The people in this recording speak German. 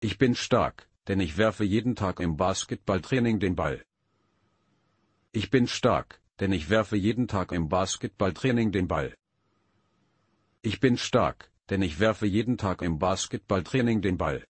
Ich bin stark, denn ich werfe jeden Tag im Basketballtraining den Ball. Ich bin stark, denn ich werfe jeden Tag im Basketballtraining den Ball. Ich bin stark, denn ich werfe jeden Tag im Basketballtraining den Ball.